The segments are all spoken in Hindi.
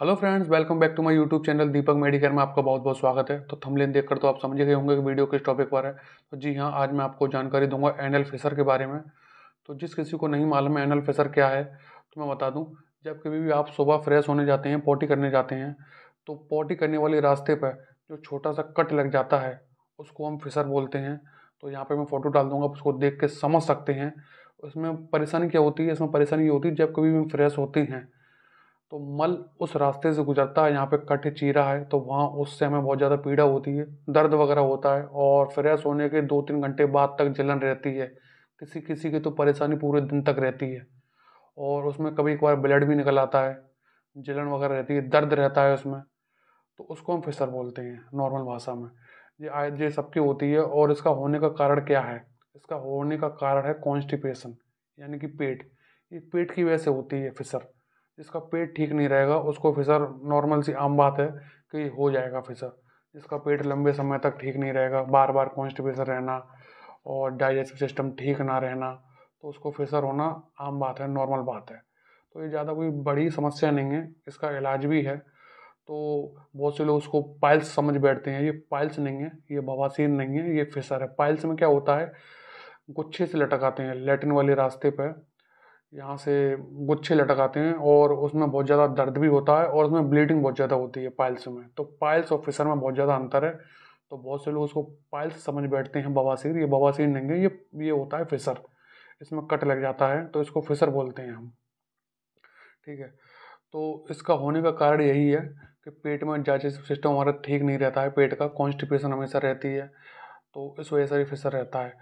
hello friends welcome back to my YouTube channel Deepak medical में आपका बहुत बहुत स्वागत है तो थंबनेल देखकर तो आप समझ गए होंगे कि वीडियो किस टॉपिक पर है तो जी हाँ आज मैं आपको जानकारी दूंगा एनल फेसर के बारे में तो जिस किसी को नहीं मालूम है एनल फेसर क्या है तो मैं बता दूँ जब कभी भी आप सुबह फ्रेश होने जाते हैं पोटी करने जाते हैं तो पोटी करने वाले रास्ते पर जो छोटा सा कट लग जाता है उसको हम फिसर बोलते हैं तो यहाँ पर मैं फ़ोटो डाल दूँगा आप उसको देख के समझ सकते हैं उसमें परेशानी क्या होती है इसमें परेशानी ये होती है जब कभी भी फ्रेश होते हैं तो मल उस रास्ते से गुजरता है यहाँ पे कट चीरा है तो वहाँ उससे हमें बहुत ज़्यादा पीड़ा होती है दर्द वगैरह होता है और फ्रेश होने के दो तीन घंटे बाद तक जलन रहती है किसी किसी की तो परेशानी पूरे दिन तक रहती है और उसमें कभी एक बार ब्लड भी निकल आता है जलन वगैरह रहती है दर्द रहता है उसमें तो उसको हम फिसर बोलते हैं नॉर्मल भाषा में ये आयत ये सबकी होती है और इसका होने का कारण क्या है इसका होने का कारण है कॉन्स्टिपेशन यानी कि पेट ये पेट की वजह से होती है फिसर जिसका पेट ठीक नहीं रहेगा उसको फिसर नॉर्मल सी आम बात है कि हो जाएगा फिसर जिसका पेट लंबे समय तक ठीक नहीं रहेगा बार बार कॉन्स्टिपेशन रहना और डाइजेस्टिव सिस्टम ठीक ना रहना तो उसको फिसर होना आम बात है नॉर्मल बात है तो ये ज़्यादा कोई बड़ी समस्या नहीं है इसका इलाज भी है तो बहुत से लोग उसको पाइल्स समझ बैठते हैं ये पाइल्स नहीं है ये बवासीन नहीं है ये फिसर है पाइल्स में क्या होता है गुच्छे से लटकाते हैं लेटिन वाले रास्ते पर यहाँ से गुच्छे लटकाते हैं और उसमें बहुत ज़्यादा दर्द भी होता है और उसमें ब्लीडिंग बहुत ज़्यादा होती है पाइल्स में तो पाइल्स और फिसर में बहुत ज़्यादा अंतर है तो बहुत से लोग उसको पाइल्स समझ बैठते हैं बवासीर ये बवासीर नहीं है ये ये होता है फिसर इसमें कट लग जाता है तो इसको फिसर बोलते हैं हम ठीक है तो इसका होने का कारण यही है कि पेट में डाइजेस्टिव सिस्टम हमारा ठीक नहीं रहता है पेट का कॉन्स्टिपेशन हमेशा रहती है तो इस वजह से फिसर रहता है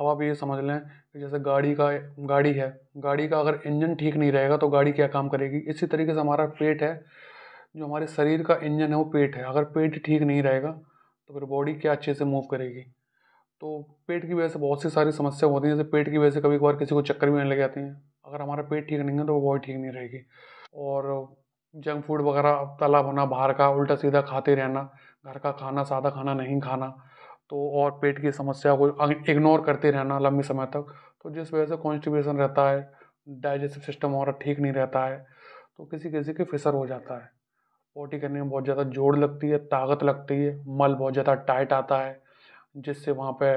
अब आप ये समझ लें कि जैसे गाड़ी का गाड़ी है गाड़ी का अगर इंजन ठीक नहीं रहेगा तो गाड़ी क्या काम करेगी इसी तरीके से हमारा पेट है जो हमारे शरीर का इंजन है वो पेट है अगर पेट ठीक नहीं रहेगा तो फिर बॉडी क्या अच्छे से मूव करेगी तो पेट की वजह से बहुत सी सारी समस्या होती हैं जैसे पेट की वजह से कभी कभार किसी को चक्कर भी आने लग जाती हैं अगर हमारा पेट ठीक नहीं है तो वो बॉडी ठीक नहीं रहेगी और जंक फूड वगैरह तालाब होना बाहर का उल्टा सीधा खाते रहना घर का खाना सादा खाना नहीं खाना तो और पेट की समस्या को इग्नोर करते रहना लंबे समय तक तो जिस वजह से कॉन्स्टिपेशन रहता है डाइजेस्टिव सिस्टम और ठीक नहीं रहता है तो किसी किसी के फिसर हो जाता है पोटी करने में बहुत ज़्यादा जोड़ लगती है ताकत लगती है मल बहुत ज़्यादा टाइट आता है जिससे वहाँ पे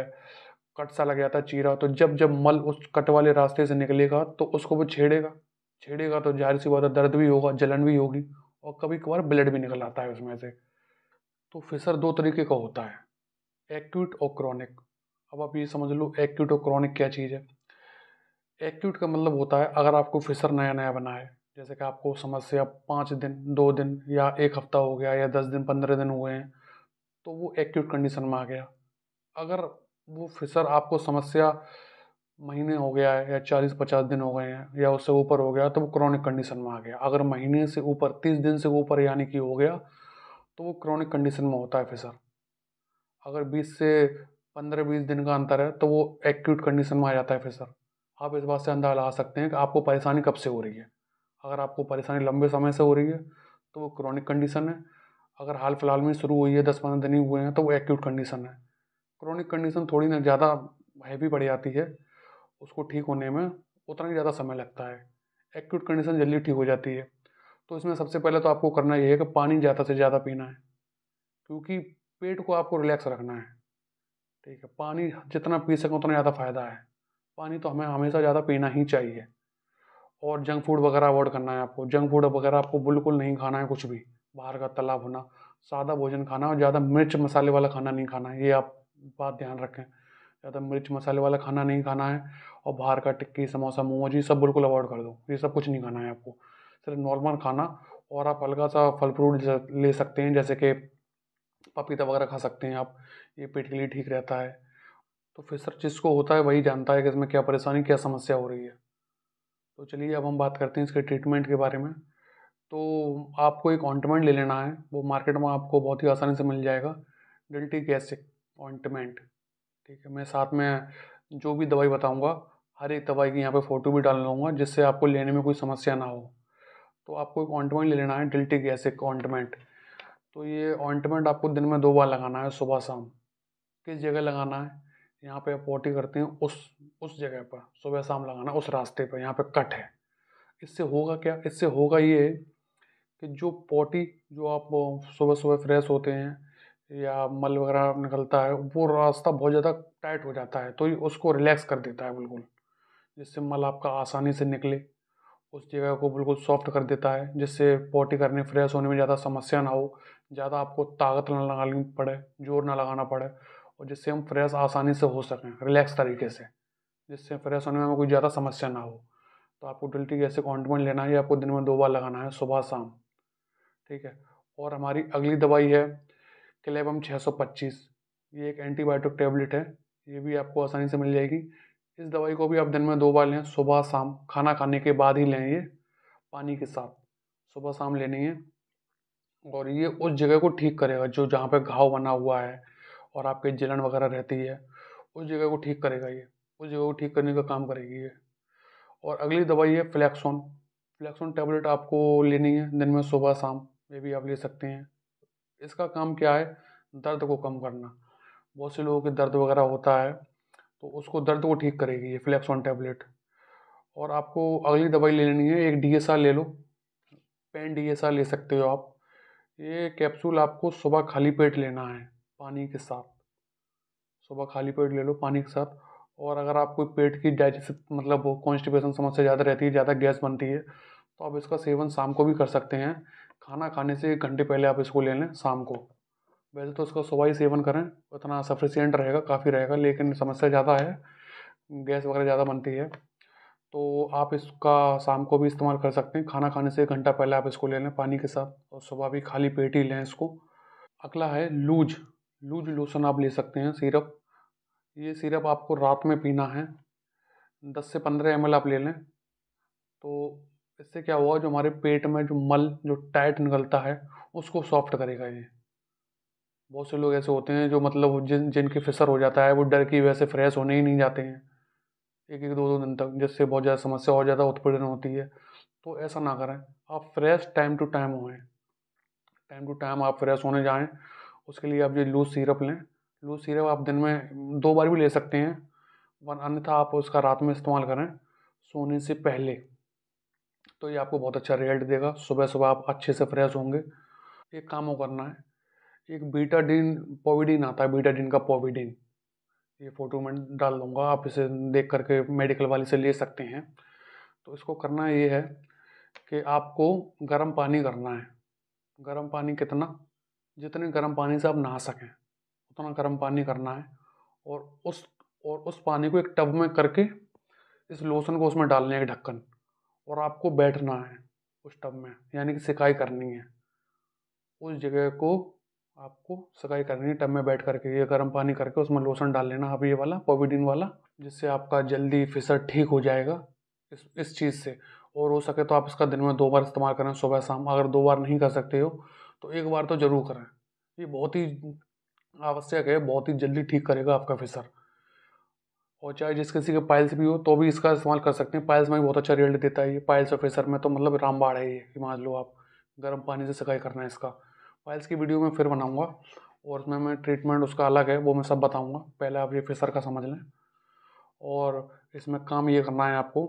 कट सा लग जाता है चीरा तो जब जब मल उस कट वाले रास्ते से निकलेगा तो उसको वो छेड़ेगा छेड़ेगा तो जाहिर सी बात है दर्द भी होगा जलन भी होगी और कभी कभार ब्लड भी निकल आता है उसमें से तो फिसर दो तरीके का होता है एक्यूट और क्रॉनिक अब आप ये समझ लो एक्यूट और क्रॉनिक क्या चीज़ है एक्यूट का मतलब होता है अगर आपको फिसर नया नया बना है जैसे कि आपको समस्या पाँच दिन दो दिन या एक हफ्ता हो गया या दस दिन पंद्रह दिन हुए हैं तो वो एक्यूट कंडीशन में आ गया अगर वो फिसर आपको समस्या महीने हो गया है या चालीस पचास दिन हो गए हैं या उससे ऊपर हो गया तो वो क्रॉनिक कंडीशन में आ गया अगर महीने से ऊपर तीस दिन से ऊपर यानी कि हो गया तो वो क्रॉनिक कंडीशन में होता है फिसर अगर बीस से पंद्रह बीस दिन का अंतर है तो वो एक्यूट कंडीशन में आ जाता है फिर सर आप इस बात से अंदाज़ा लगा सकते हैं कि आपको परेशानी कब से हो रही है अगर आपको परेशानी लंबे समय से हो रही है तो वो क्रॉनिक कंडीशन है अगर हाल फिलहाल में शुरू हुई है दस पंद्रह दिन ही हुए हैं तो वो एक्यूट कंडीशन है क्रॉनिक कंडीशन थोड़ी ना ज़्यादा हैवी पड़ जाती है उसको ठीक होने में उतना ही ज़्यादा समय लगता है एक्यूट कंडीशन जल्दी ठीक हो जाती है तो इसमें सबसे पहले तो आपको करना यह है कि पानी ज़्यादा से ज़्यादा पीना है क्योंकि पेट को आपको रिलैक्स रखना है ठीक है पानी जितना पी सकें उतना ज़्यादा फ़ायदा है पानी तो हमें हमेशा ज़्यादा पीना ही चाहिए और जंक फूड वगैरह अवॉइड करना है आपको जंक फूड वगैरह आपको बिल्कुल नहीं खाना है कुछ भी बाहर का तला होना सादा भोजन खाना और ज़्यादा मिर्च मसाले वाला खाना नहीं खाना है ये आप बात ध्यान रखें ज़्यादा मिर्च मसाले वाला खाना नहीं खाना है और बाहर का टिक्की समोसा मोमोज सब बिल्कुल अवॉइड कर दो ये सब कुछ नहीं खाना है आपको सिर्फ नॉर्मल खाना और आप हल्का सा फल फ्रूट ले सकते हैं जैसे कि पपीता वगैरह खा सकते हैं आप ये पेट के लिए ठीक रहता है तो फिर सर जिसको होता है वही जानता है कि इसमें क्या परेशानी क्या समस्या हो रही है तो चलिए अब हम बात करते हैं इसके ट्रीटमेंट के बारे में तो आपको एक ऑइंटमेंट ले लेना है वो मार्केट में आपको बहुत ही आसानी से मिल जाएगा डेल्टी गैसिक ऑइंटमेंट ठीक है मैं साथ में जो भी दवाई बताऊँगा हर एक दवाई की यहाँ पर फ़ोटो भी डाल लूँगा जिससे आपको लेने में कोई समस्या ना हो तो आपको एक ऑइंटमेंट ले लेना है डिल्टी एसिक ऑइंटमेंट तो ये ऑइंटमेंट आपको दिन में दो बार लगाना है सुबह शाम किस जगह लगाना है यहाँ पे आप पोटी करते हैं उस उस जगह पर सुबह शाम लगाना उस रास्ते पर यहाँ पे कट है इससे होगा क्या इससे होगा ये कि जो पोटी जो आप सुबह सुबह फ्रेश होते हैं या मल वगैरह निकलता है वो रास्ता बहुत ज़्यादा टाइट हो जाता है तो ये उसको रिलैक्स कर देता है बिल्कुल जिससे मल आपका आसानी से निकले उस जगह को बिल्कुल सॉफ्ट कर देता है जिससे पॉटी करने फ्रेश होने में ज़्यादा समस्या ना हो ज़्यादा आपको ताकत ना लगानी पड़े जोर ना लगाना पड़े और जिससे हम फ्रेश आसानी से हो सकें रिलैक्स तरीके से जिससे फ्रेश होने में कोई ज़्यादा समस्या ना हो तो आपको डल्टी जैसे कॉन्टमेंट लेना है आपको दिन में दो बार लगाना है सुबह शाम ठीक है और हमारी अगली दवाई है क्लेबम छः ये एक एंटीबायोटिक टेबलेट है ये भी आपको आसानी से मिल जाएगी इस दवाई को भी आप दिन में दो बार लें सुबह शाम खाना खाने के बाद ही लें ये पानी के साथ सुबह शाम लेनी है और ये उस जगह को ठीक करेगा जो जहाँ पे घाव बना हुआ है और आपके जलन वगैरह रहती है उस जगह को ठीक करेगा ये उस जगह को ठीक करने का काम करेगी ये और अगली दवाई है फ्लैक्सोन फ्लैक्सोन टैबलेट आपको लेनी है दिन में सुबह शाम ये भी आप ले सकते हैं इसका काम क्या है दर्द को कम करना बहुत से लोगों के दर्द वगैरह होता है तो उसको दर्द को ठीक करेगी ये फ्लैक्सॉन टैबलेट और आपको अगली दवाई ले लेनी है एक डी ले लो पेन डी ले सकते हो आप ये कैप्सूल आपको सुबह खाली पेट लेना है पानी के साथ सुबह खाली पेट ले लो पानी के साथ और अगर आपको पेट की डाइजेस्ट मतलब कॉन्स्टिपेशन समस्या ज़्यादा रहती है ज़्यादा गैस बनती है तो आप इसका सेवन शाम को भी कर सकते हैं खाना खाने से एक घंटे पहले आप इसको ले लें शाम को वैसे तो उसका सुबह ही सेवन करें उतना सफिशियंट रहेगा काफ़ी रहेगा लेकिन समस्या ज़्यादा है गैस वगैरह ज़्यादा बनती है तो आप इसका शाम को भी इस्तेमाल कर सकते हैं खाना खाने से एक घंटा पहले आप इसको ले लें पानी के साथ और सुबह भी खाली पेट ही लें इसको अगला है लूज लूज लोशन आप ले सकते हैं सिरप ये सिरप आपको रात में पीना है दस से पंद्रह एम आप ले लें तो इससे क्या हुआ जो हमारे पेट में जो मल जो टाइट निकलता है उसको सॉफ्ट करेगा ये बहुत से लोग ऐसे होते हैं जो मतलब जिन जिनके फिसर हो जाता है वो डर की वजह से फ्रेश होने ही नहीं जाते हैं एक एक दो दो दिन तक जिससे बहुत ज़्यादा समस्या और ज़्यादा उत्पीड़न होती है तो ऐसा ना करें आप फ्रेश टाइम टू टाइम होएं टाइम टू टाइम आप फ्रेश होने जाएं उसके लिए आप जो लूज सिरप लें लूज सिरप आप दिन में दो बार भी ले सकते हैं वन अन्यथा आप उसका रात में इस्तेमाल करें सोने से पहले तो ये आपको बहुत अच्छा रिजल्ट देगा सुबह सुबह आप अच्छे से फ्रेश होंगे एक काम वो करना है एक बीटाडीन पोविडीन आता है बीटाडीन का पोविडीन ये फ़ोटो मैं डाल दूँगा आप इसे देख करके मेडिकल वाले से ले सकते हैं तो इसको करना ये है कि आपको गर्म पानी करना है गर्म पानी कितना जितने गर्म पानी से आप नहा सकें उतना गर्म पानी करना है और उस और उस पानी को एक टब में करके इस लोशन को उसमें डालने है ढक्कन और आपको बैठना है उस टब में यानी कि सिकाई करनी है उस जगह को आपको सगाई करनी है टब में बैठ करके ये गर्म पानी करके उसमें लोशन डाल लेना आप हाँ ये वाला पोविडिन वाला जिससे आपका जल्दी फिसर ठीक हो जाएगा इस इस चीज़ से और हो सके तो आप इसका दिन में दो बार इस्तेमाल करें सुबह शाम अगर दो बार नहीं कर सकते हो तो एक बार तो ज़रूर करें ये बहुत ही आवश्यक है बहुत ही जल्दी ठीक करेगा आपका फिसर और चाहे जिस किसी के पाइल्स भी हो तो भी इसका इस्तेमाल कर सकते हैं पाइल्स में भी बहुत अच्छा रिजल्ट देता है ये पाइल्स और फिसर में तो मतलब रामबाड़ है ये मान लो आप गर्म पानी से सगाई करना है इसका फाइल्स की वीडियो में फिर बनाऊँगा और उसमें मैं ट्रीटमेंट उसका अलग है वो मैं सब बताऊँगा पहले आप ये फिसर का समझ लें और इसमें काम ये करना है आपको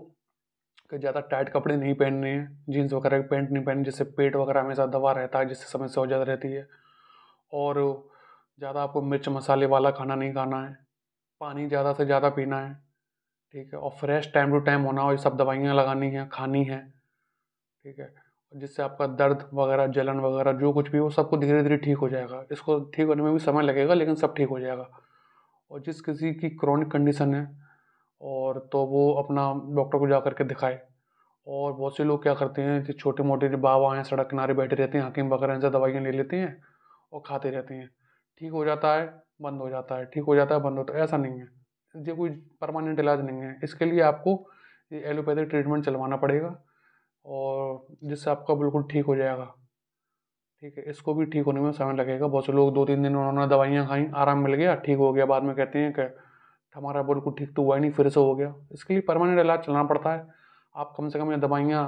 कि ज़्यादा टाइट कपड़े नहीं पहनने हैं जीन्स वगैरह की पेंट नहीं पहननी जिससे पेट वगैरह हमेशा दबा रहता है जिससे समस्या हो ज़्यादा रहती है और ज़्यादा आपको मिर्च मसाले वाला खाना नहीं खाना है पानी ज़्यादा से ज़्यादा पीना है ठीक है और फ्रेश टाइम टू टाइम होना और ये सब दवाइयाँ लगानी हैं खानी है ठीक है जिससे आपका दर्द वगैरह जलन वगैरह जो कुछ भी हो सबको धीरे धीरे ठीक हो जाएगा इसको ठीक होने में भी समय लगेगा लेकिन सब ठीक हो जाएगा और जिस किसी की क्रॉनिक कंडीशन है और तो वो अपना डॉक्टर को जा कर के दिखाए और बहुत से लोग क्या करते हैं कि छोटे मोटे जो बाबा हैं सड़क किनारे बैठे रहते हैं हकीम वगैरह इनसे दवाइयाँ ले लेते हैं और खाते रहते हैं ठीक हो जाता है बंद हो जाता है ठीक हो जाता है बंद होता है ऐसा नहीं है ये कोई परमानेंट इलाज नहीं है इसके लिए आपको ये एलोपैथिक ट्रीटमेंट चलवाना पड़ेगा और जिससे आपका बिल्कुल ठीक हो जाएगा ठीक है इसको भी ठीक होने में समय लगेगा बहुत से लोग दो तीन दिन उन्होंने दवाइयाँ खाई आराम मिल गया ठीक हो गया बाद में कहते हैं कि हमारा बिल्कुल ठीक तो हुआ नहीं फिर से हो गया इसके लिए परमानेंट इलाज चलाना पड़ता है आप कम से कम ये दवाइयाँ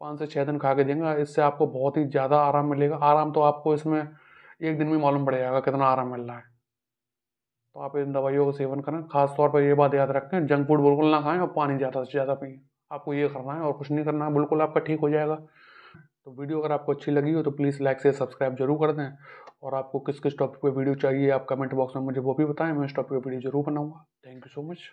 पाँच से छः दिन खा के देंगे इससे आपको बहुत ही ज़्यादा आराम मिलेगा आराम तो आपको इसमें एक दिन में मालूम पड़ जाएगा कितना आराम मिल रहा है तो आप इन दवाइयों का सेवन करें खासतौर पर ये बात याद रखें जंक फूड बिल्कुल ना खाएं और पानी ज़्यादा से ज़्यादा पिए आपको ये करना है और कुछ नहीं करना है बिल्कुल आपका ठीक हो जाएगा तो वीडियो अगर आपको अच्छी लगी हो तो प्लीज़ लाइक से सब्सक्राइब जरूर कर दें और आपको किस किस टॉपिक पे वीडियो चाहिए आप कमेंट बॉक्स में मुझे वो भी बताएं मैं इस टॉपिक पे वीडियो जरूर बनाऊंगा थैंक यू सो मच